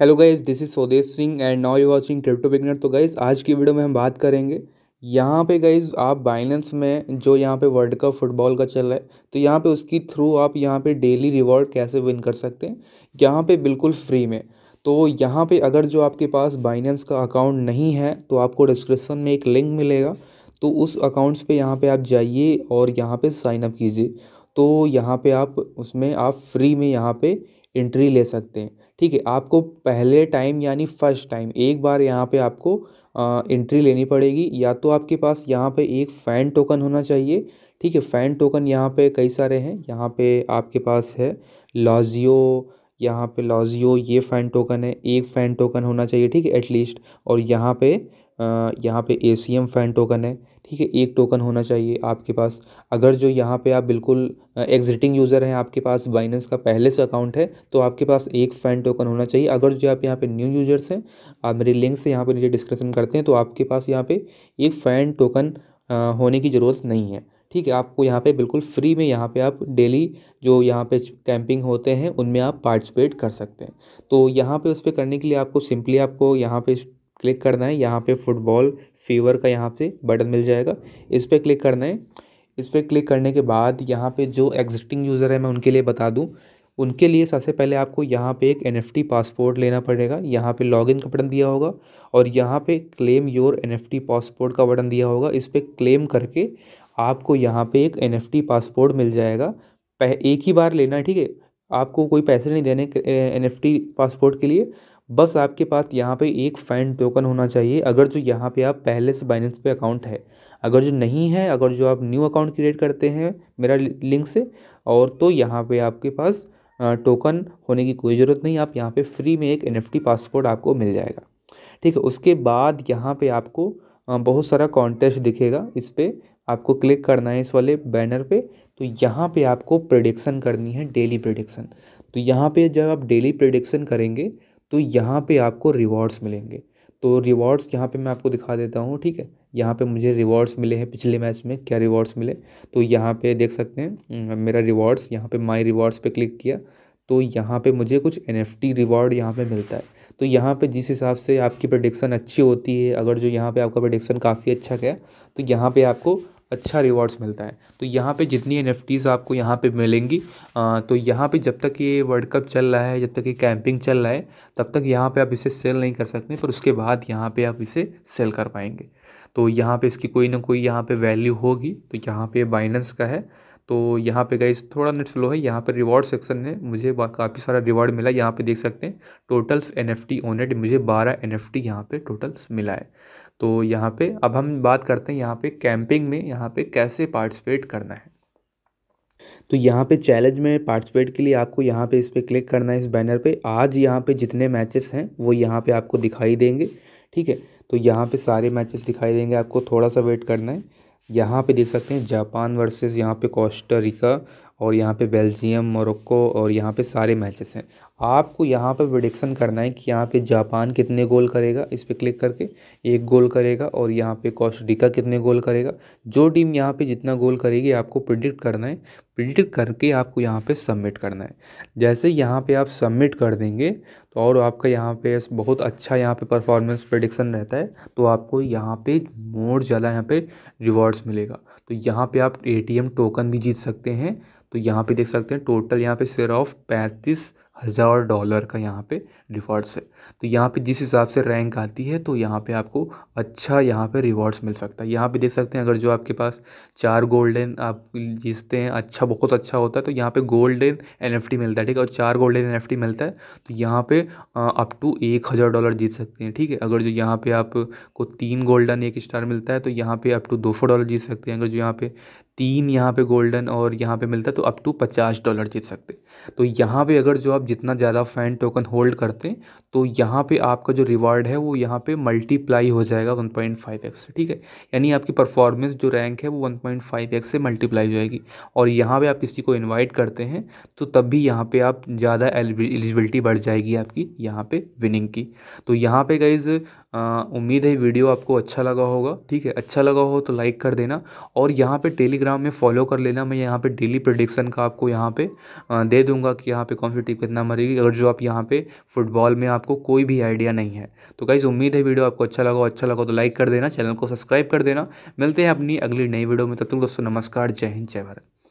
hello guys this is Sodesh Singh and now you watching crypto beginner तो guys आज की video में हम बात करेंगे यहाँ पे गाइज आप बाइनेंस में जो यहाँ पे वर्ल्ड कप फुटबॉल का चल रहा है तो यहाँ पे उसकी थ्रू आप यहाँ पे डेली रिवॉर्ड कैसे विन कर सकते हैं यहाँ पे बिल्कुल फ्री में तो यहाँ पे अगर जो आपके पास बाइनेंस का अकाउंट नहीं है तो आपको डिस्क्रिप्सन में एक लिंक मिलेगा तो उस अकाउंट्स पे यहाँ पे आप जाइए और यहाँ पे साइन अप कीजिए तो यहाँ पे आप उसमें आप फ्री में यहाँ पे एंट्री ले सकते हैं ठीक है आपको पहले टाइम यानी फर्स्ट टाइम एक बार यहाँ पे आपको एंट्री लेनी पड़ेगी या तो आपके पास यहाँ पे एक फ़ैन टोकन होना चाहिए ठीक है फ़ैन टोकन यहाँ पे कई सारे हैं यहाँ पे आपके पास है लॉजियो यहाँ पे लॉजियो ये फ़ैन टोकन है एक फ़ैन टोकन होना चाहिए ठीक है एटलीस्ट और यहाँ पे यहाँ पे A C M fan token है ठीक है एक टोकन होना चाहिए आपके पास अगर जो यहाँ पे आप बिल्कुल एग्जिटिंग यूज़र हैं आपके पास बाइनेंस का पहले से अकाउंट है तो आपके पास एक फ़ैन टोकन होना चाहिए अगर जो आप यहाँ पे न्यू यूज़र्स हैं आप मेरे लिंक से यहाँ पे नीचे डिस्क्रिप्शन करते हैं तो आपके पास यहाँ पे एक फ़ैन टोकन होने की ज़रूरत नहीं है ठीक है आपको यहाँ पर बिल्कुल फ्री में यहाँ पर आप डेली जो यहाँ पर कैंपिंग होते हैं उनमें आप पार्टिसिपेट कर सकते हैं तो यहाँ पर उस पर करने के लिए आपको सिंपली आपको यहाँ पर क्लिक करना है यहाँ पे फुटबॉल फीवर का यहाँ पे बटन मिल जाएगा इस पर क्लिक करना है इस पर क्लिक करने के बाद यहाँ पे जो एग्जिस्टिंग यूज़र है मैं उनके लिए बता दूँ उनके लिए सबसे पहले आपको यहाँ पे एक एन पासपोर्ट लेना पड़ेगा यहाँ पे लॉगिन का बटन दिया होगा और यहाँ पे क्लेम योर एन पासपोर्ट का बटन दिया होगा इस पर क्लेम करके आपको यहाँ पे एक एन पासपोर्ट मिल जाएगा एक ही बार लेना है ठीक है आपको कोई पैसे नहीं देने एन पासपोर्ट के लिए बस आपके पास यहाँ पे एक फ़ैन टोकन होना चाहिए अगर जो यहाँ पे आप पहले से बाइनेंस पे अकाउंट है अगर जो नहीं है अगर जो आप न्यू अकाउंट क्रिएट करते हैं मेरा लिंक से और तो यहाँ पे आपके पास टोकन होने की कोई ज़रूरत नहीं आप यहाँ पे फ्री में एक एन पासपोर्ट आपको मिल जाएगा ठीक है उसके बाद यहाँ पर आपको बहुत सारा कॉन्टेस्ट दिखेगा इस पर आपको क्लिक करना है इस वाले बैनर पर तो यहाँ पर आपको प्रिडिक्शन करनी है डेली प्रिडिक्शन तो यहाँ पे जब आप डेली प्रिडिक्शन करेंगे तो यहाँ पे आपको रिवॉर्ड्स मिलेंगे तो रिवॉर्ड्स यहाँ पे मैं आपको दिखा देता हूँ ठीक है यहाँ पे मुझे रिवॉर्ड्स मिले हैं पिछले मैच में क्या रिवॉर्ड्स मिले तो यहाँ पे देख सकते हैं मेरा रिवॉर्ड्स यहाँ पे माय रिवॉर्ड्स पे क्लिक किया तो यहाँ पे मुझे कुछ एन रिवॉर्ड यहाँ पे मिलता है तो यहाँ पे जिस हिसाब से आपकी प्रडिक्शन अच्छी होती है अगर जो यहाँ पे आपका प्रडिक्शन काफ़ी अच्छा गया तो यहाँ पे आपको अच्छा रिवॉर्ड्स मिलता है तो यहाँ पे जितनी एन आपको यहाँ पे मिलेंगी आ, तो यहाँ पे जब तक ये वर्ल्ड कप चल रहा है जब तक ये कैंपिंग चल रहा है तब तक यहाँ पे आप इसे सेल नहीं कर सकते पर उसके बाद यहाँ पे आप इसे सेल कर पाएंगे तो यहाँ पे इसकी कोई ना कोई यहाँ पे वैल्यू होगी तो यहाँ पे बाइनेंस का है तो यहाँ पे गई थोड़ा नेट स्लो है यहाँ पे रिवॉर्ड सेक्शन में मुझे काफ़ी सारा रिवॉर्ड मिला यहाँ पे देख सकते हैं totals N F T owned मुझे बारह एन एफ टी यहाँ पर टोटल्स मिला है तो यहाँ पे अब हम बात करते हैं यहाँ पे कैंपिंग में यहाँ पे कैसे पार्टिसिपेट करना है तो यहाँ पे चैलेंज में पार्टिसिपेट के लिए आपको यहाँ पे इस पर क्लिक करना है इस बैनर पर आज यहाँ पर जितने मैचेस हैं वो यहाँ पर आपको दिखाई देंगे ठीक है तो यहाँ पर सारे मैचेस दिखाई देंगे आपको थोड़ा सा वेट करना है यहाँ पे देख सकते हैं जापान वर्सेस यहाँ पे कोस्टा रिका और यहाँ पे बेल्जियम मोरक्को और यहाँ पे सारे मैचेस हैं आपको यहाँ पर प्रडिक्शन करना है कि यहाँ पे जापान कितने गोल करेगा इस पर क्लिक करके एक गोल करेगा और यहाँ पे कोस्टिका कितने गोल करेगा जो टीम यहाँ पे जितना गोल करेगी आपको प्रिडिक्ट करना है प्रिडिक्ट करके आपको यहाँ पे सबमिट करना है जैसे यहाँ पे आप सबमिट कर देंगे तो और आपका यहाँ पे बहुत अच्छा यहाँ पे परफॉर्मेंस प्रडिक्शन रहता है तो आपको यहाँ पे मोर ज़्यादा यहाँ पे रिवॉर्ड्स मिलेगा तो यहाँ पे आप ए टोकन भी जीत सकते हैं तो यहाँ पे देख सकते हैं टोटल यहाँ पे सिर्फ पैंतीस हज़ार डॉलर का यहाँ पे रिवॉर्ड्स है तो यहाँ पे जिस हिसाब से रैंक आती है तो यहाँ पे आपको अच्छा यहाँ पे रिवॉर्ड्स मिल सकता है यहाँ पे देख सकते हैं अगर जो आपके पास चार गोल्डन आप जीतते हैं अच्छा बहुत अच्छा होता है तो यहाँ पे गोल्डन एन मिलता है ठीक है और चार गोल्डन एन मिलता है तो यहाँ पर अप टू एक हज़ार डॉलर जीत सकते हैं ठीक है अगर जो यहाँ पर आपको तीन गोल्डन एक स्टार मिलता है तो यहाँ पर अप टू दो डॉलर जीत सकते हैं अगर जो यहाँ पर तीन यहाँ पर गोल्डन और यहाँ पर मिलता है तो अप टू पचास डॉलर जीत सकते हैं तो यहाँ पर अगर जो आप आप जितना ज़्यादा फ़ैन टोकन होल्ड करते हैं तो यहाँ पे आपका जो रिवार्ड है वो यहाँ पे मल्टीप्लाई हो जाएगा 1.5x से ठीक है यानी आपकी परफॉर्मेंस जो रैंक है वो 1.5x से मल्टीप्लाई हो जाएगी और यहाँ पे आप किसी को इनवाइट करते हैं तो तब भी यहाँ पे आप ज़्यादा एलिजिबिलिटी बढ़ जाएगी आपकी यहाँ पर विनिंग की तो यहाँ पर गाइज़ उम्मीद है वीडियो आपको अच्छा लगा होगा ठीक है अच्छा लगा हो तो लाइक कर देना और यहाँ पे टेलीग्राम में फॉलो कर लेना मैं यहाँ पे डेली प्रडिक्शन का आपको यहाँ पे दे दूंगा कि यहाँ पे कौन सी टीम कितना मरेगी अगर जो आप यहाँ पे फुटबॉल में आपको कोई भी आइडिया नहीं है तो गाइज़ उम्मीद है वीडियो आपको अच्छा लगा अच्छा लगा तो लाइक कर देना चैनल को सब्सक्राइब कर देना मिलते हैं अपनी अगली नई वीडियो में तब तुम दोस्तों नमस्कार जय हिंद जय भारत